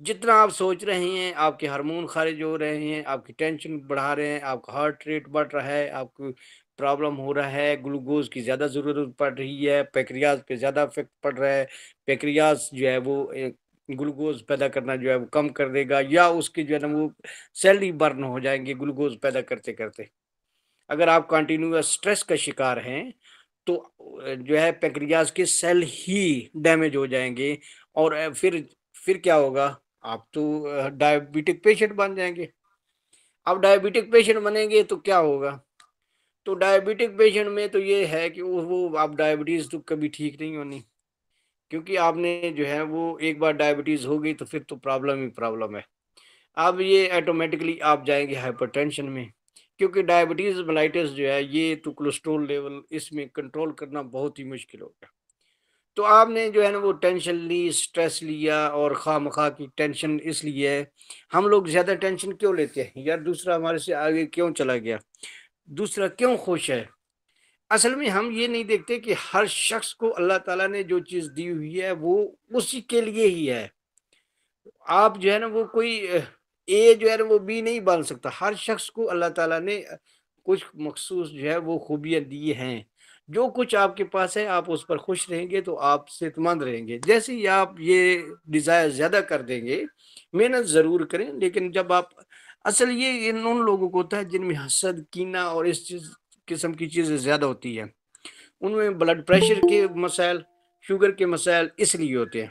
Speaker 1: जितना आप सोच रहे हैं आपके हार्मोन खारिज हो रहे हैं आपकी टेंशन बढ़ा रहे हैं आपका हार्ट रेट बढ़ रहा है आपको प्रॉब्लम हो रहा है ग्लूकोज की ज़्यादा ज़रूरत पड़ रही है पेक्रियाज पे ज़्यादा इफेक्ट पड़ रहा है पेक्रियाज जो है वो ग्लूकोज पैदा करना जो है वो कम कर देगा या उसके जो है ना वो सेल ही बर्न हो जाएंगे ग्लूकोज पैदा करते करते अगर आप कंटिन्यूस स्ट्रेस का शिकार हैं तो जो है पैक्रियाज के सेल ही डैमेज हो जाएंगे और फिर फिर क्या होगा आप तो डायबिटिक पेशेंट बन जाएंगे अब डायबिटिक पेशेंट बनेंगे तो क्या होगा तो डायबिटिक पेशेंट में तो ये है कि वो आप डायबिटीज़ तो कभी ठीक नहीं होनी क्योंकि आपने जो है वो एक बार डायबिटीज़ हो गई तो फिर तो प्रॉब्लम ही प्रॉब्लम है अब ये ऑटोमेटिकली आप जाएंगे हाइपरटेंशन में क्योंकि डायबिटीज़ मलाइटिस जो है ये तो कोलेस्ट्रोल लेवल इसमें कंट्रोल करना बहुत ही मुश्किल होगा तो आपने जो है ना वो टेंशन ली स्ट्रेस लिया और खाम खा की टेंशन इसलिए है हम लोग ज़्यादा टेंशन क्यों लेते हैं यार दूसरा हमारे से आगे क्यों चला गया दूसरा क्यों खुश है असल में हम ये नहीं देखते कि हर शख्स को अल्लाह ताला ने जो चीज़ दी हुई है वो उसी के लिए ही है आप जो है ना वो कोई ए जो है ना वो बी नहीं बन सकता हर शख्स को अल्लाह ताला ने कुछ मखसूस जो है वो खूबियाँ दी हैं जो कुछ आपके पास है आप उस पर खुश रहेंगे तो आप सेहतमंद रहेंगे जैसे ही आप ये डिज़ायर ज़्यादा कर देंगे मेहनत ज़रूर करें लेकिन जब आप असल ये इन उन लोगों को होता है जिनमें हसद कीना और इस चीज़ किस्म की चीज़ें ज़्यादा होती है उनमें ब्लड प्रेशर के मसाइल शुगर के मसाइल इसलिए होते हैं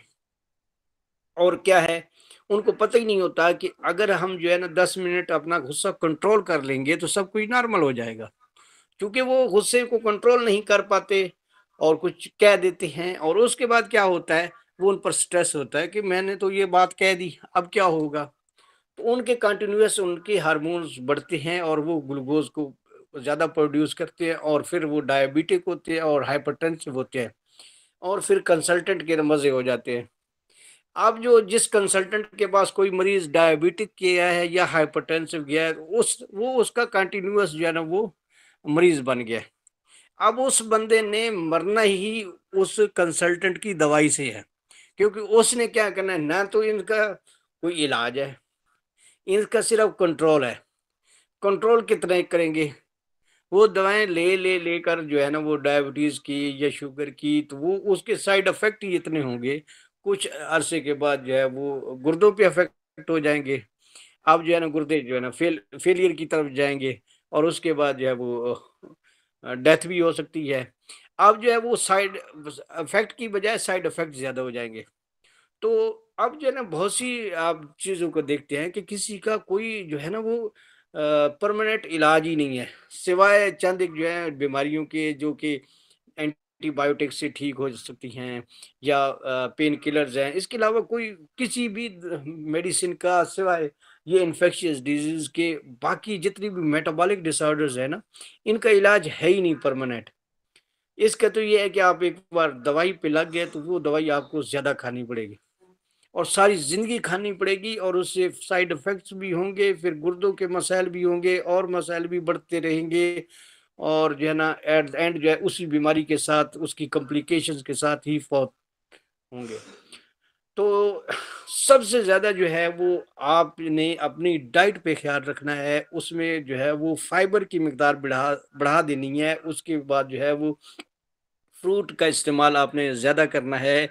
Speaker 1: और क्या है उनको पता ही नहीं होता कि अगर हम जो है ना दस मिनट अपना गुस्सा कंट्रोल कर लेंगे तो सब कुछ नॉर्मल हो जाएगा क्योंकि वो गुस्से को कंट्रोल नहीं कर पाते और कुछ कह देते हैं और उसके बाद क्या होता है वो उन पर स्ट्रेस होता है कि मैंने तो ये बात कह दी अब क्या होगा तो उनके कंटिन्यूस उनके हारमोन्स बढ़ते हैं और वो ग्लूकोज को ज़्यादा प्रोड्यूस करते हैं और फिर वो डायबिटिक होते हैं और हाइपरटेंसिव होते हैं और फिर कंसल्टेंट के मज़े हो जाते हैं अब जो जिस कंसल्टेंट के पास कोई मरीज डायबिटिक गया है या हाइपरटेंसिव गया है उस वो उसका कंटिन्यूस जो है ना वो मरीज बन गया अब उस बंदे ने मरना ही उस कंसल्टेंट की दवाई से है क्योंकि उसने क्या करना है ना तो इनका कोई इलाज है इनका सिर्फ कंट्रोल है कंट्रोल कितने करेंगे वो दवाएं ले ले लेकर जो है ना वो डायबिटीज़ की या शुगर की तो वो उसके साइड इफ़ेक्ट ही इतने होंगे कुछ अरसे के बाद जो है वो गुर्दों पे इफेक्ट हो जाएंगे अब जो है ना गुर्दे जो है ना फेल फेलियर की तरफ जाएंगे और उसके बाद जो है वो डेथ भी हो सकती है अब जो है वो साइड इफेक्ट की बजाय साइड इफेक्ट ज़्यादा हो जाएंगे तो अब जो है ना बहुत सी आप चीज़ों को देखते हैं कि किसी का कोई जो है ना वो परमानेंट इलाज ही नहीं है सिवाय चंद एक जो है बीमारियों के जो कि एंटीबायोटिक से ठीक हो सकती हैं या पेन किलर्स हैं इसके अलावा कोई किसी भी मेडिसिन का सिवाय ये इन्फेक्शियस डिजीज के बाकी जितनी भी मेटाबॉलिक डिसऑर्डर्स है ना इनका इलाज है ही नहीं परमानेंट इसका तो ये है कि आप एक बार दवाई पे लग गए तो वो दवाई आपको ज़्यादा खानी पड़ेगी और सारी ज़िंदगी खानी पड़ेगी और उससे साइड इफ़ेक्ट्स भी होंगे फिर गुर्दों के मसाइल भी होंगे और मसाइल भी बढ़ते रहेंगे और जो है ना एट द एंड जो है उसी बीमारी के साथ उसकी कॉम्प्लिकेशंस के साथ ही फौत होंगे तो सबसे ज़्यादा जो है वो आपने अपनी डाइट पे ख्याल रखना है उसमें जो है वो फाइबर की मकदार बढ़ा बढ़ा देनी है उसके बाद जो है वो फ्रूट का इस्तेमाल आपने ज़्यादा करना है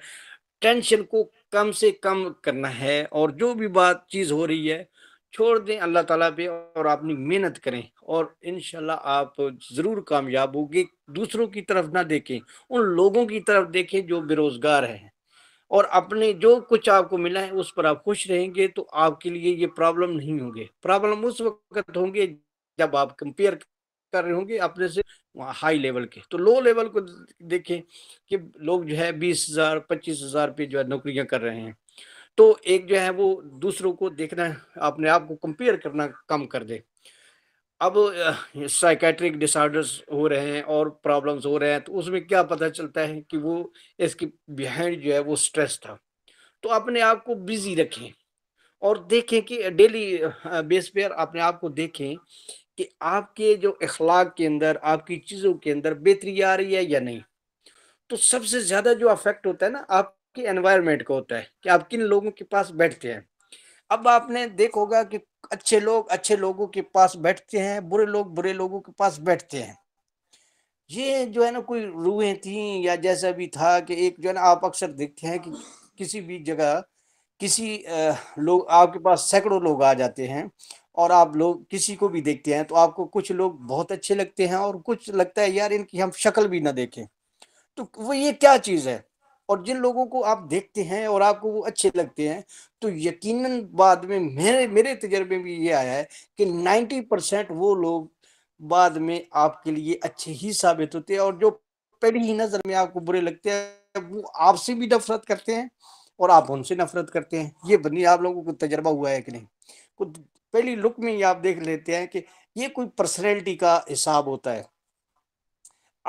Speaker 1: टेंशन को कम से कम करना है और जो भी बात चीज़ हो रही है छोड़ दें अल्लाह ताला पे और अपनी मेहनत करें और इन आप ज़रूर कामयाब होगी दूसरों की तरफ ना देखें उन लोगों की तरफ देखें जो बेरोज़गार हैं और अपने जो कुछ आपको मिला है उस पर आप खुश रहेंगे तो आपके लिए ये प्रॉब्लम नहीं होंगे प्रॉब्लम उस वक्त होंगे जब आप कंपेयर कर रहे होंगे अपने से वहाँ हाई लेवल के तो लो लेवल को देखें कि लोग जो है बीस हजार पच्चीस हजार पे जो है नौकरियां कर रहे हैं तो एक जो है वो दूसरों को देखना अपने आप को कंपेयर करना कम कर दे अब साइकेट्रिक डिसऑर्डर्स हो रहे हैं और प्रॉब्लम्स हो रहे हैं तो उसमें क्या पता चलता है कि वो इसके बिहाइंड जो है वो स्ट्रेस था तो अपने आप को बिजी रखें और देखें कि डेली बेस पर अपने आप को देखें कि आपके जो अखलाक के अंदर आपकी चीज़ों के अंदर बेहतरी आ रही है या नहीं तो सबसे ज़्यादा जो अफेक्ट होता है ना आपके एनवायरनमेंट का होता है कि आप किन लोगों के पास बैठते हैं अब आपने देख होगा कि अच्छे लोग अच्छे लोगों के पास बैठते हैं बुरे लोग बुरे लोगों के पास बैठते हैं ये जो है ना कोई रूहें थी या जैसा भी था कि एक जो है ना आप अक्सर देखते हैं कि किसी भी जगह किसी लोग आपके पास सैकड़ों लोग आ जाते हैं और आप लोग किसी को भी देखते हैं तो आपको कुछ लोग बहुत अच्छे लगते हैं और कुछ लगता है यार इनकी हम शक्ल भी ना देखें तो वो ये क्या चीज़ है और जिन लोगों को आप देखते हैं और आपको वो अच्छे लगते हैं तो यकीनन बाद में मेरे मेरे तजर्बे में ये आया है कि 90 परसेंट वो लोग बाद में आपके लिए अच्छे ही साबित होते हैं और जो पहली ही नज़र में आपको बुरे लगते हैं वो आपसे भी नफरत करते हैं और आप उनसे नफरत करते हैं ये बनी आप लोगों को तजर्बा हुआ है कि नहीं पहली लुक में ही आप देख लेते हैं कि ये कोई पर्सनैलिटी का हिसाब होता है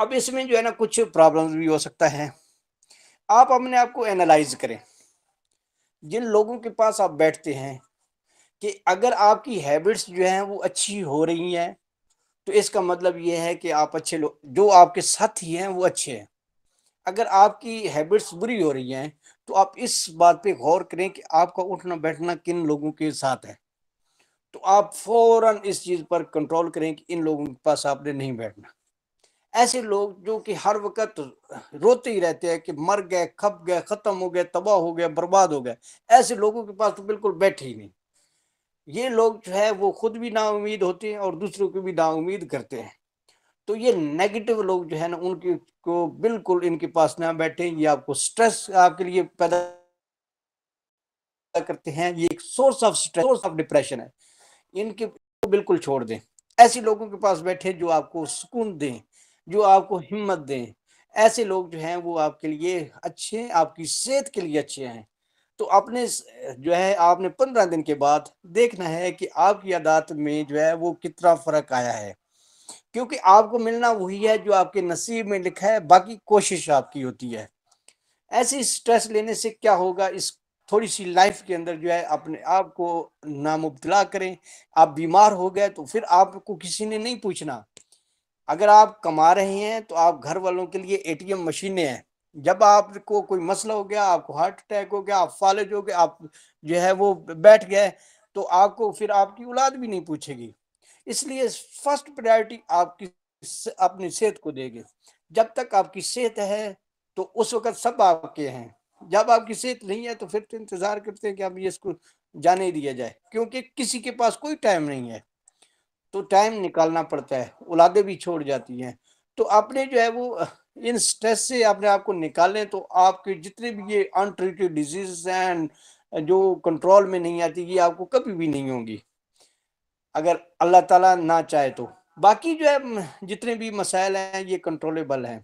Speaker 1: अब इसमें जो है ना कुछ प्रॉब्लम्स भी हो सकता है आप अपने आप को एनालाइज करें जिन लोगों के पास आप बैठते हैं कि अगर आपकी हैबिट्स जो हैं वो अच्छी हो रही हैं तो इसका मतलब ये है कि आप अच्छे लोग जो आपके साथी हैं वो अच्छे हैं अगर आपकी हैबिट्स बुरी हो रही हैं तो आप इस बात पे गौर करें कि आपका उठना बैठना किन लोगों के साथ है तो आप फौरन इस चीज़ पर कंट्रोल करें कि इन लोगों के पास आपने नहीं बैठना ऐसे लोग जो कि हर वक्त रोते ही रहते हैं कि मर गए खप गए ख़त्म हो गए तबाह हो गए बर्बाद हो गए ऐसे लोगों के पास तो बिल्कुल बैठे ही नहीं ये लोग जो है वो खुद भी ना उम्मीद होते हैं और दूसरों को भी ना उम्मीद करते हैं तो ये नेगेटिव लोग जो है ना उनके को बिल्कुल इनके पास ना बैठे ये आपको स्ट्रेस आपके लिए पैदा करते हैं ये एक source of stress source of depression है इनके बिल्कुल छोड़ दें ऐसे लोगों के पास बैठे जो आपको सुकून दें जो आपको हिम्मत दें ऐसे लोग जो हैं वो आपके लिए अच्छे हैं आपकी सेहत के लिए अच्छे हैं तो अपने जो है आपने पंद्रह दिन के बाद देखना है कि आपकी आदात में जो है वो कितना फ़र्क आया है क्योंकि आपको मिलना वही है जो आपके नसीब में लिखा है बाकी कोशिश आपकी होती है ऐसी स्ट्रेस लेने से क्या होगा इस थोड़ी सी लाइफ के अंदर जो है अपने आप को नामुबतला करें आप बीमार हो गए तो फिर आपको किसी ने नहीं पूछना अगर आप कमा रहे हैं तो आप घर वालों के लिए एटीएम मशीनें हैं जब आपको कोई मसला हो गया आपको हार्ट अटैक हो गया आप फालिज हो गए आप जो है वो बैठ गए तो आपको फिर आपकी औलाद भी नहीं पूछेगी इसलिए फर्स्ट प्रायोरिटी आपकी अपनी सेहत को देंगे जब तक आपकी सेहत है तो उस वक्त सब आपके हैं जब आपकी सेहत नहीं है तो फिर तो इंतज़ार करते हैं कि अब ये इसको जाने दिया जाए क्योंकि किसी के पास कोई टाइम नहीं है तो टाइम निकालना पड़ता है औलादे भी छोड़ जाती हैं तो आपने जो है वो इन स्ट्रेस से आपने आपको निकालें तो आपके जितने भी ये अनट्रीटेड डिजीज एंड जो कंट्रोल में नहीं आती ये आपको कभी भी नहीं होंगी अगर अल्लाह ताला ना चाहे तो बाकी जो है जितने भी मसाइल हैं ये कंट्रोलेबल हैं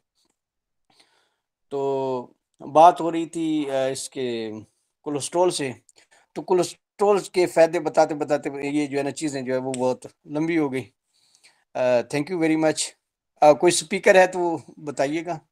Speaker 1: तो बात हो रही थी इसके कोलेस्ट्रोल से तो कोलेस्ट्रोल ट्रोल्स तो के फायदे बताते बताते ये जो है ना चीज़ें जो है वो बहुत लंबी हो गई थैंक यू वेरी मच कोई स्पीकर है तो बताइएगा